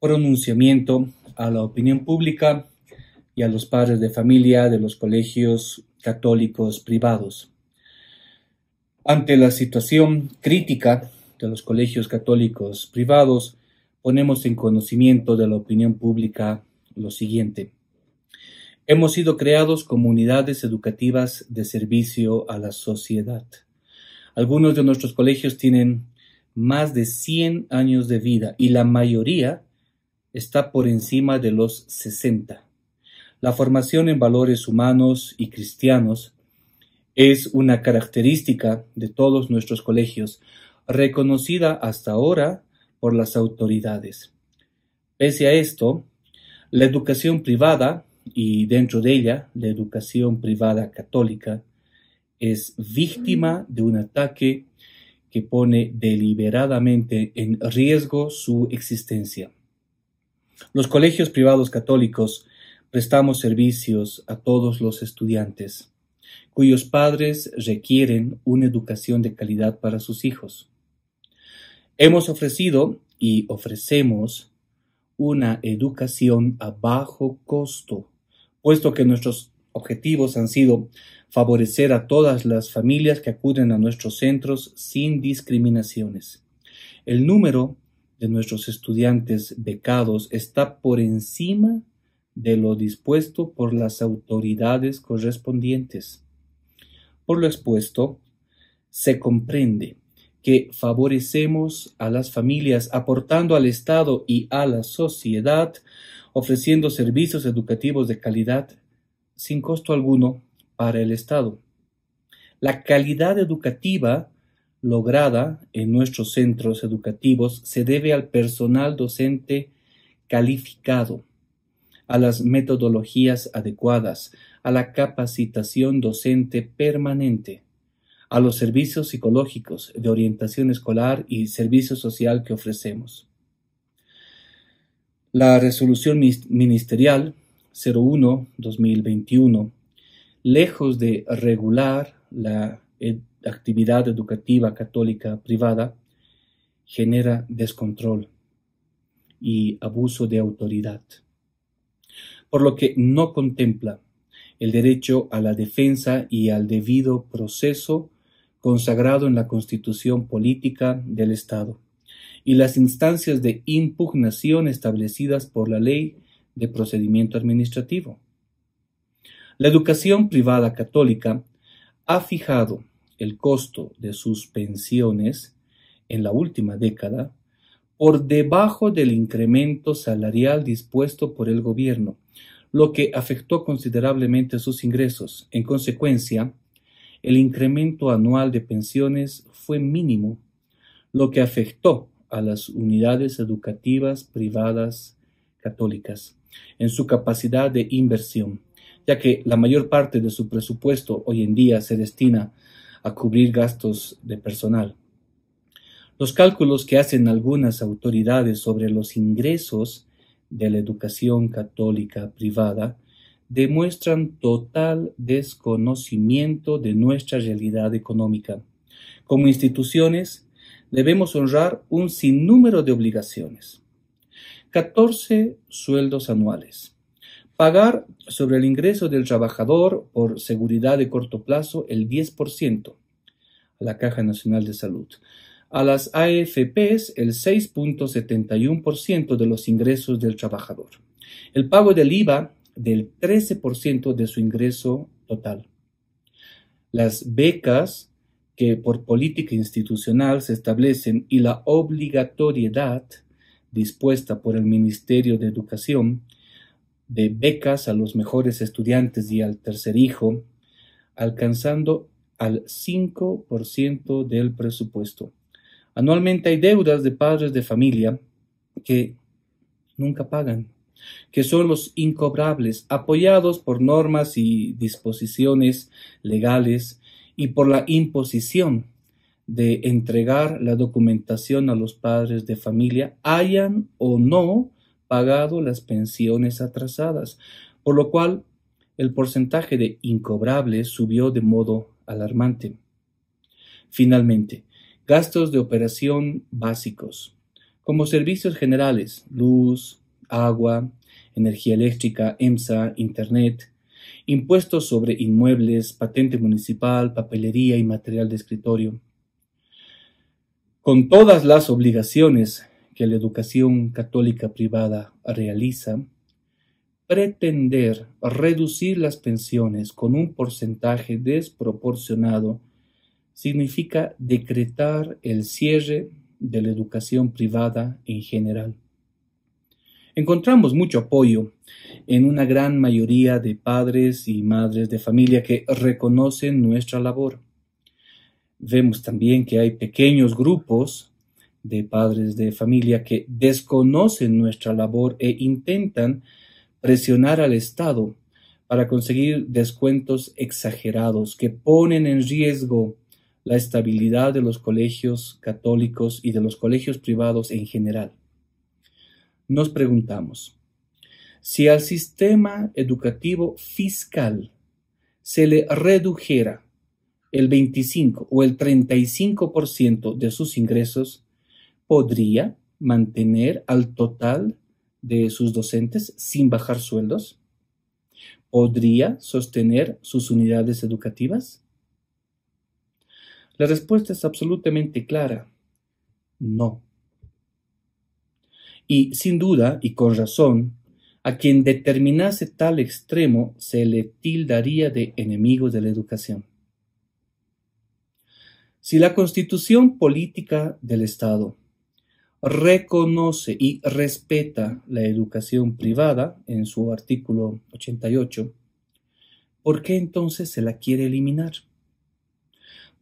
pronunciamiento a la opinión pública y a los padres de familia de los colegios católicos privados. Ante la situación crítica de los colegios católicos privados, ponemos en conocimiento de la opinión pública lo siguiente. Hemos sido creados como unidades educativas de servicio a la sociedad. Algunos de nuestros colegios tienen más de 100 años de vida y la mayoría está por encima de los 60. La formación en valores humanos y cristianos es una característica de todos nuestros colegios, reconocida hasta ahora por las autoridades. Pese a esto, la educación privada y dentro de ella la educación privada católica es víctima de un ataque que pone deliberadamente en riesgo su existencia. Los colegios privados católicos prestamos servicios a todos los estudiantes cuyos padres requieren una educación de calidad para sus hijos. Hemos ofrecido y ofrecemos una educación a bajo costo, puesto que nuestros objetivos han sido favorecer a todas las familias que acuden a nuestros centros sin discriminaciones. El número de nuestros estudiantes becados está por encima de lo dispuesto por las autoridades correspondientes. Por lo expuesto, se comprende que favorecemos a las familias aportando al Estado y a la sociedad, ofreciendo servicios educativos de calidad sin costo alguno para el Estado. La calidad educativa lograda en nuestros centros educativos se debe al personal docente calificado, a las metodologías adecuadas, a la capacitación docente permanente, a los servicios psicológicos de orientación escolar y servicio social que ofrecemos. La resolución ministerial 01-2021, lejos de regular la e-, actividad educativa católica privada genera descontrol y abuso de autoridad, por lo que no contempla el derecho a la defensa y al debido proceso consagrado en la Constitución Política del Estado y las instancias de impugnación establecidas por la Ley de Procedimiento Administrativo. La educación privada católica ha fijado el costo de sus pensiones en la última década por debajo del incremento salarial dispuesto por el gobierno, lo que afectó considerablemente sus ingresos. En consecuencia, el incremento anual de pensiones fue mínimo, lo que afectó a las unidades educativas privadas católicas en su capacidad de inversión, ya que la mayor parte de su presupuesto hoy en día se destina a cubrir gastos de personal. Los cálculos que hacen algunas autoridades sobre los ingresos de la educación católica privada demuestran total desconocimiento de nuestra realidad económica. Como instituciones, debemos honrar un sinnúmero de obligaciones. 14 sueldos anuales, Pagar sobre el ingreso del trabajador por seguridad de corto plazo el 10% a la Caja Nacional de Salud. A las AFPs el 6.71% de los ingresos del trabajador. El pago del IVA del 13% de su ingreso total. Las becas que por política institucional se establecen y la obligatoriedad dispuesta por el Ministerio de Educación de becas a los mejores estudiantes y al tercer hijo, alcanzando al 5% del presupuesto. Anualmente hay deudas de padres de familia que nunca pagan, que son los incobrables, apoyados por normas y disposiciones legales y por la imposición de entregar la documentación a los padres de familia, hayan o no pagado las pensiones atrasadas, por lo cual el porcentaje de incobrables subió de modo alarmante. Finalmente, gastos de operación básicos, como servicios generales, luz, agua, energía eléctrica, EMSA, Internet, impuestos sobre inmuebles, patente municipal, papelería y material de escritorio. Con todas las obligaciones que la educación católica privada realiza, pretender reducir las pensiones con un porcentaje desproporcionado significa decretar el cierre de la educación privada en general. Encontramos mucho apoyo en una gran mayoría de padres y madres de familia que reconocen nuestra labor. Vemos también que hay pequeños grupos de padres de familia que desconocen nuestra labor e intentan presionar al Estado para conseguir descuentos exagerados que ponen en riesgo la estabilidad de los colegios católicos y de los colegios privados en general. Nos preguntamos, si al sistema educativo fiscal se le redujera el 25 o el 35% de sus ingresos, podría mantener al total de sus docentes sin bajar sueldos? ¿Podría sostener sus unidades educativas? La respuesta es absolutamente clara. No. Y sin duda, y con razón, a quien determinase tal extremo se le tildaría de enemigo de la educación. Si la constitución política del Estado reconoce y respeta la educación privada en su artículo 88, ¿por qué entonces se la quiere eliminar?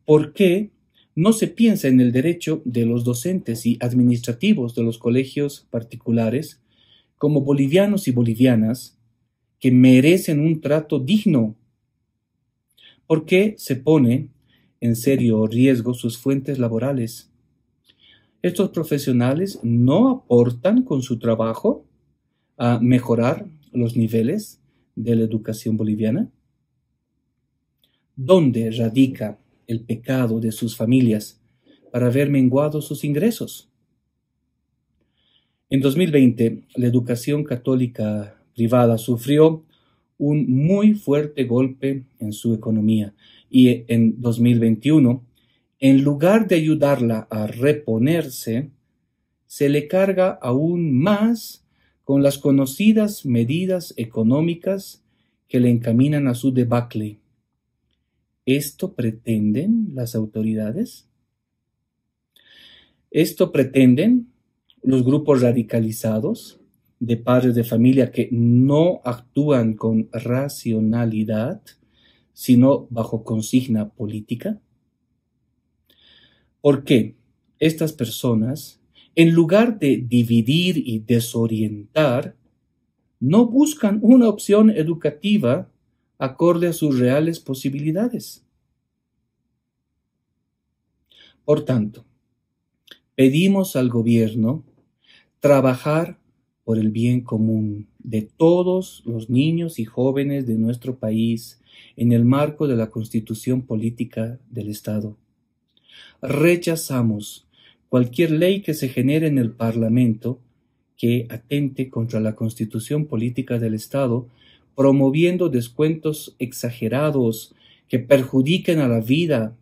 ¿Por qué no se piensa en el derecho de los docentes y administrativos de los colegios particulares como bolivianos y bolivianas que merecen un trato digno? ¿Por qué se pone en serio riesgo sus fuentes laborales? Estos profesionales no aportan con su trabajo a mejorar los niveles de la educación boliviana. ¿Dónde radica el pecado de sus familias para haber menguado sus ingresos? En 2020, la educación católica privada sufrió un muy fuerte golpe en su economía y en 2021 en lugar de ayudarla a reponerse, se le carga aún más con las conocidas medidas económicas que le encaminan a su debacle. ¿Esto pretenden las autoridades? ¿Esto pretenden los grupos radicalizados de padres de familia que no actúan con racionalidad, sino bajo consigna política? qué estas personas, en lugar de dividir y desorientar, no buscan una opción educativa acorde a sus reales posibilidades. Por tanto, pedimos al gobierno trabajar por el bien común de todos los niños y jóvenes de nuestro país en el marco de la constitución política del Estado. Rechazamos cualquier ley que se genere en el Parlamento que atente contra la constitución política del Estado, promoviendo descuentos exagerados que perjudiquen a la vida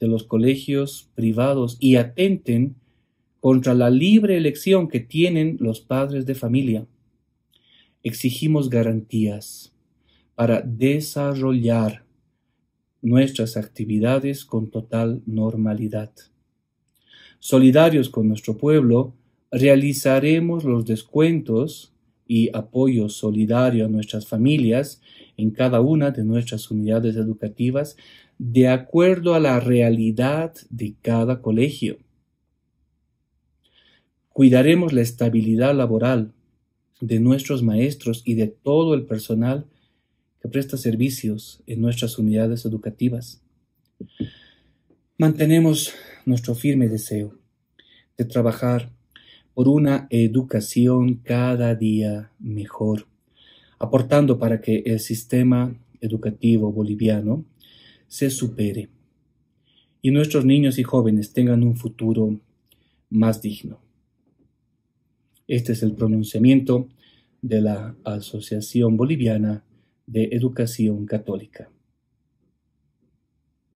de los colegios privados y atenten contra la libre elección que tienen los padres de familia. Exigimos garantías para desarrollar nuestras actividades con total normalidad. Solidarios con nuestro pueblo, realizaremos los descuentos y apoyo solidario a nuestras familias en cada una de nuestras unidades educativas de acuerdo a la realidad de cada colegio. Cuidaremos la estabilidad laboral de nuestros maestros y de todo el personal que presta servicios en nuestras unidades educativas. Mantenemos nuestro firme deseo de trabajar por una educación cada día mejor, aportando para que el sistema educativo boliviano se supere y nuestros niños y jóvenes tengan un futuro más digno. Este es el pronunciamiento de la Asociación Boliviana de educación católica.